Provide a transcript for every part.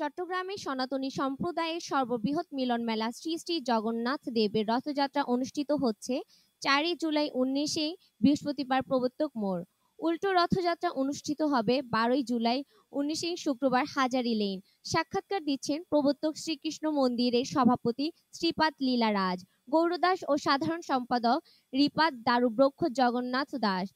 চট্টগ্রামে সনাতনী সম্প্রদায়ের সর্ববৃহৎ মিলন মেলা শ্রী শ্রী জগন্নাথ দেবের রথযাত্রা অনুষ্ঠিত হচ্ছে চারই জুলাই উনিশে বৃহস্পতিবার প্রবর্তক মোড় উল্টো রথযাত্রা অনুষ্ঠিত হবে বারোই জুলাই উনিশে শুক্রবার হাজারি লেন সাক্ষাৎকার দিচ্ছেন প্রবর্তক শ্রীকৃষ্ণ মন্দিরের সভাপতি শ্রীপাদ লীলা রাজ গৌরদাস ও সাধারণ সম্পাদক রিপাদ দারুব্রক্ষ জগন্নাথ দাস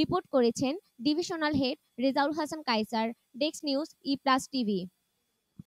রিপোর্ট করেছেন ডিভিশনাল হেড রেজাউল হাসান কায়সার ডেক্স নিউজ ই প্লাস টিভি